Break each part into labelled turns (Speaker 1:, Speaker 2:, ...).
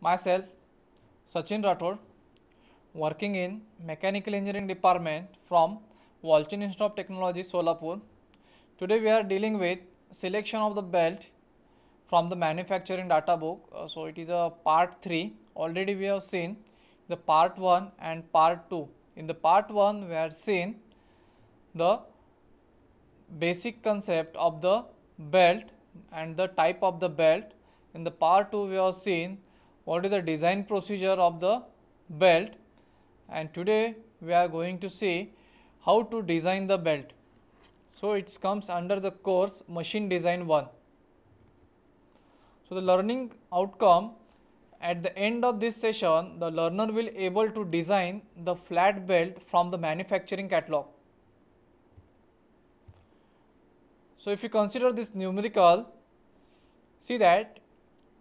Speaker 1: myself Sachin Rathod working in mechanical engineering department from Walchin Institute of Technology Solapur. Today we are dealing with selection of the belt from the manufacturing data book. Uh, so it is a part 3 already we have seen the part 1 and part 2. In the part 1 we have seen the basic concept of the belt and the type of the belt. In the part 2 we have seen what is the design procedure of the belt and today we are going to see how to design the belt. So, it comes under the course machine design 1. So, the learning outcome at the end of this session the learner will able to design the flat belt from the manufacturing catalog. So, if you consider this numerical see that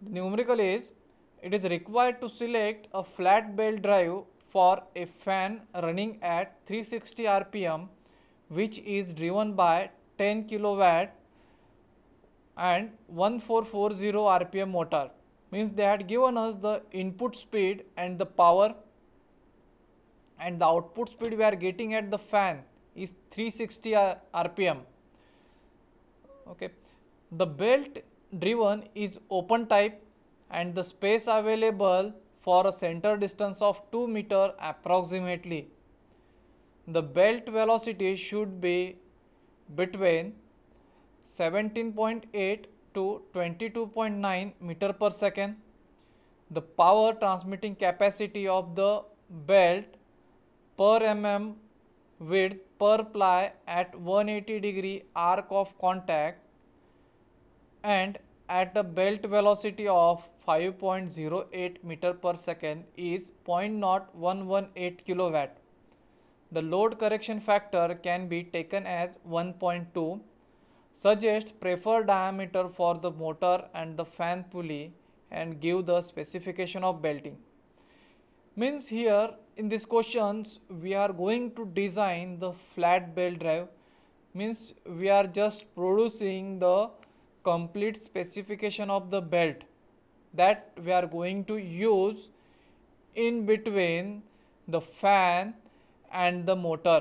Speaker 1: the numerical is it is required to select a flat belt drive for a fan running at 360 rpm which is driven by 10 kilowatt and 1440 rpm motor means they had given us the input speed and the power and the output speed we are getting at the fan is 360 rpm okay the belt driven is open type and the space available for a center distance of 2 meter approximately. The belt velocity should be between 17.8 to 22.9 meter per second. The power transmitting capacity of the belt per mm width per ply at 180 degree arc of contact and at a belt velocity of 5.08 meter per second is 0.0118 kilowatt. The load correction factor can be taken as 1.2 Suggest preferred diameter for the motor and the fan pulley and give the specification of belting. Means here in these questions we are going to design the flat belt drive means we are just producing the complete specification of the belt that we are going to use in between the fan and the motor.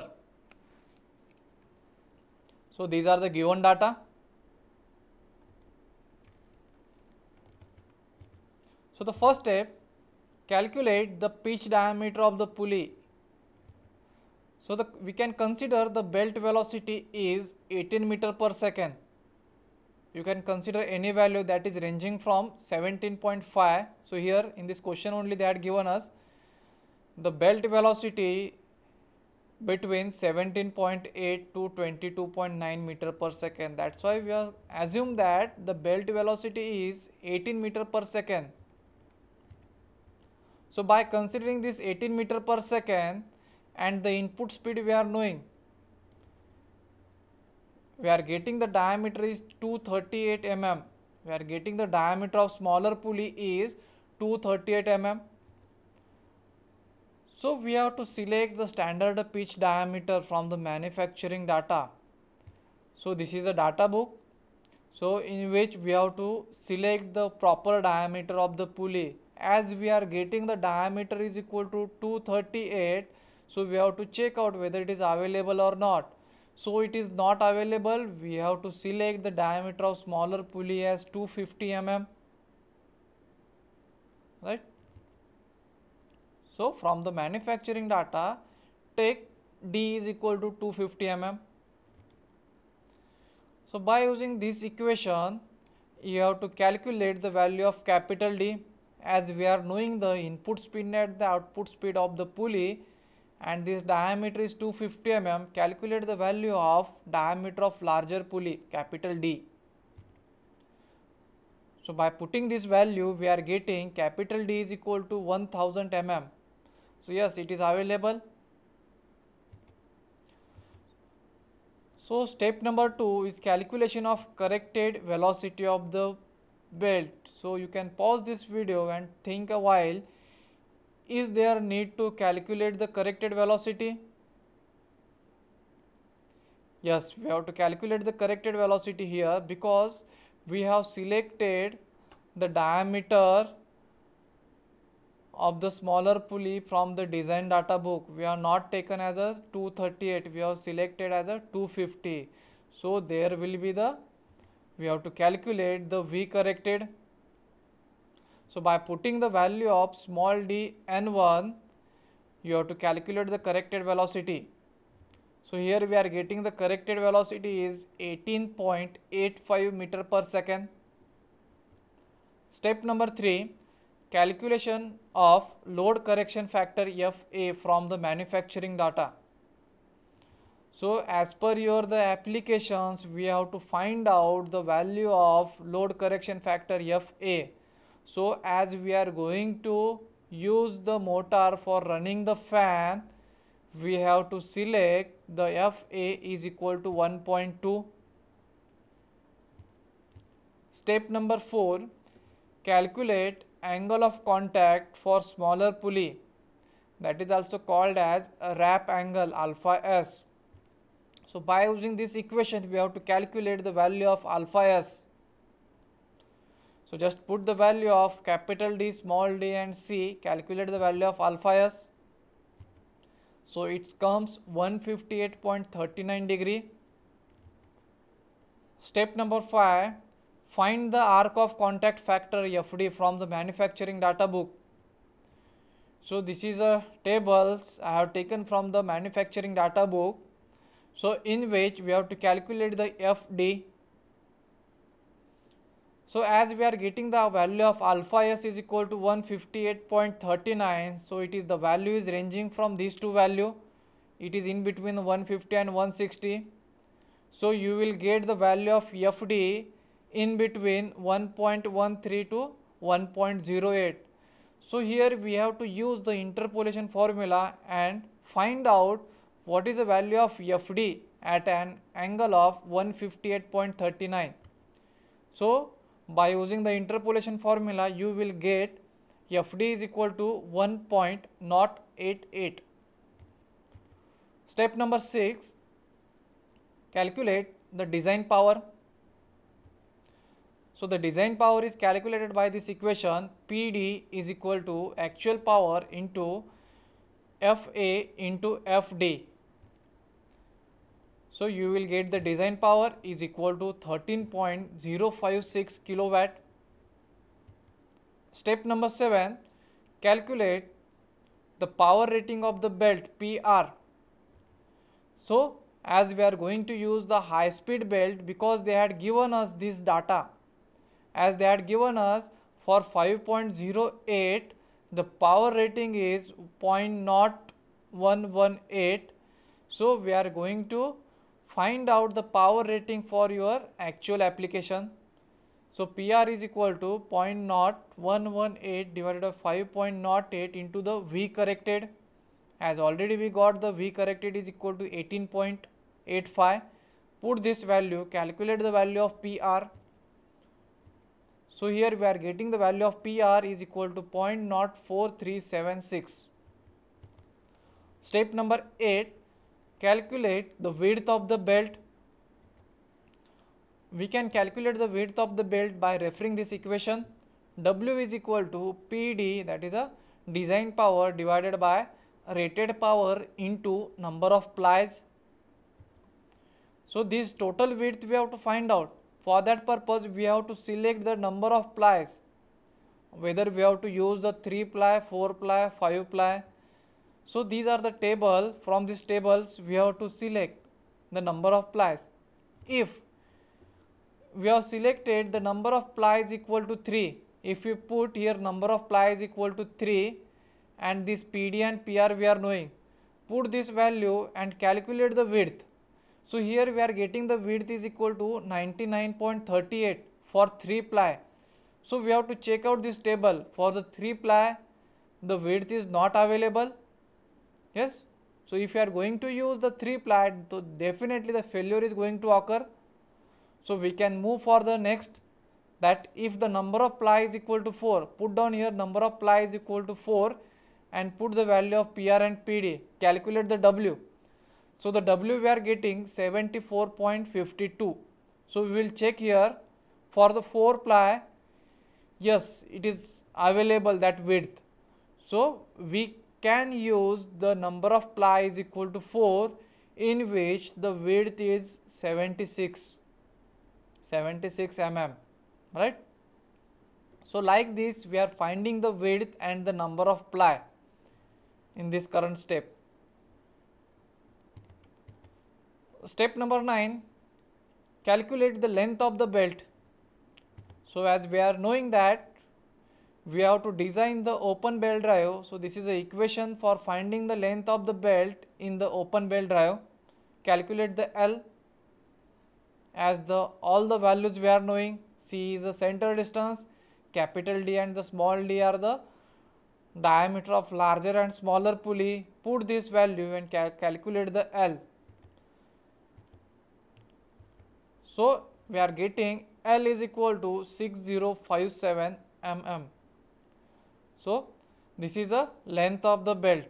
Speaker 1: So these are the given data. So the first step calculate the pitch diameter of the pulley. So the, we can consider the belt velocity is 18 meter per second you can consider any value that is ranging from 17.5. So, here in this question only they had given us the belt velocity between 17.8 to 22.9 meter per second. That's why we are assume that the belt velocity is 18 meter per second. So, by considering this 18 meter per second and the input speed we are knowing we are getting the diameter is 238 mm we are getting the diameter of smaller pulley is 238 mm so we have to select the standard pitch diameter from the manufacturing data so this is a data book so in which we have to select the proper diameter of the pulley as we are getting the diameter is equal to 238 so we have to check out whether it is available or not so it is not available. We have to select the diameter of smaller pulley as 250 mm. Right. So from the manufacturing data, take D is equal to 250 mm. So by using this equation, you have to calculate the value of capital D as we are knowing the input speed and the output speed of the pulley and this diameter is 250 mm, calculate the value of diameter of larger pulley capital D. So, by putting this value we are getting capital D is equal to 1000 mm. So, yes it is available. So, step number 2 is calculation of corrected velocity of the belt. So, you can pause this video and think a while is there need to calculate the corrected velocity? Yes, we have to calculate the corrected velocity here because we have selected the diameter of the smaller pulley from the design data book. We are not taken as a 238, we have selected as a 250. So, there will be the, we have to calculate the V corrected so, by putting the value of small d n1, you have to calculate the corrected velocity. So, here we are getting the corrected velocity is 18.85 meter per second. Step number 3, calculation of load correction factor FA from the manufacturing data. So, as per your the applications, we have to find out the value of load correction factor FA. So as we are going to use the motor for running the fan, we have to select the FA is equal to 1.2. Step number 4, calculate angle of contact for smaller pulley that is also called as wrap angle alpha s. So by using this equation we have to calculate the value of alpha s. So, just put the value of capital D, small d and C, calculate the value of alpha s. So, it comes 158.39 degree. Step number 5, find the arc of contact factor FD from the manufacturing data book. So, this is a tables I have taken from the manufacturing data book. So, in which we have to calculate the FD so as we are getting the value of alpha s is equal to 158.39, so it is the value is ranging from these two value. It is in between 150 and 160. So you will get the value of FD in between 1.13 to 1.08. So here we have to use the interpolation formula and find out what is the value of FD at an angle of 158.39. So by using the interpolation formula you will get FD is equal to 1.088. Step number 6 calculate the design power. So, the design power is calculated by this equation PD is equal to actual power into FA into FD so you will get the design power is equal to 13.056 kilowatt. Step number 7, calculate the power rating of the belt PR. So as we are going to use the high speed belt because they had given us this data as they had given us for 5.08 the power rating is 0.0118 so we are going to find out the power rating for your actual application. So PR is equal to 0.0118 divided by 5.08 into the V corrected. As already we got the V corrected is equal to 18.85. Put this value, calculate the value of PR. So here we are getting the value of PR is equal to 0.04376. Step number 8, calculate the width of the belt. We can calculate the width of the belt by referring this equation. W is equal to PD that is a design power divided by rated power into number of plies. So this total width we have to find out. For that purpose we have to select the number of plies whether we have to use the 3 ply, 4 ply, 5 ply so these are the table from these tables we have to select the number of plies. If we have selected the number of plies equal to 3, if we put here number of plies equal to 3 and this PD and PR we are knowing, put this value and calculate the width. So here we are getting the width is equal to 99.38 for 3 ply. So we have to check out this table for the 3 ply the width is not available Yes. So, if you are going to use the 3 ply, so definitely the failure is going to occur. So, we can move for the next that if the number of ply is equal to 4, put down here number of ply is equal to 4 and put the value of PR and PD, calculate the W. So, the W we are getting 74.52. So, we will check here for the 4 ply, yes it is available that width. So, we can use the number of ply is equal to 4 in which the width is 76 76 mm right so like this we are finding the width and the number of ply in this current step step number 9 calculate the length of the belt so as we are knowing that we have to design the open belt drive. So, this is the equation for finding the length of the belt in the open belt drive. Calculate the L as the all the values we are knowing. C is the center distance, capital D and the small d are the diameter of larger and smaller pulley. Put this value and cal calculate the L. So, we are getting L is equal to 6057 mm. So, this is a length of the belt.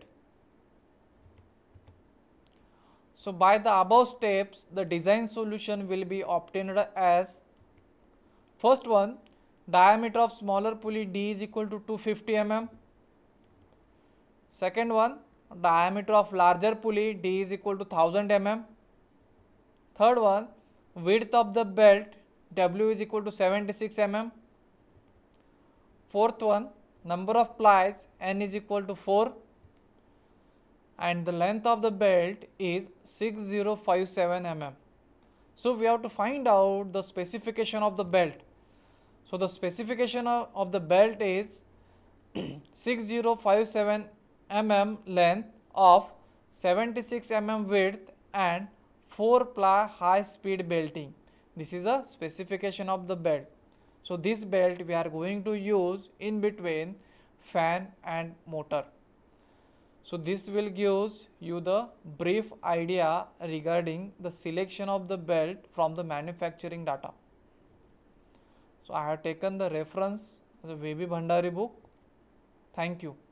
Speaker 1: So, by the above steps the design solution will be obtained as first one diameter of smaller pulley D is equal to 250 mm. Second one diameter of larger pulley D is equal to 1000 mm. Third one width of the belt W is equal to 76 mm. Fourth one number of plies n is equal to 4 and the length of the belt is 6057 mm. So, we have to find out the specification of the belt. So, the specification of, of the belt is 6057 mm length of 76 mm width and 4 ply high speed belting. This is a specification of the belt. So this belt we are going to use in between fan and motor. So this will gives you the brief idea regarding the selection of the belt from the manufacturing data. So I have taken the reference as a Baby Bhandari book. Thank you.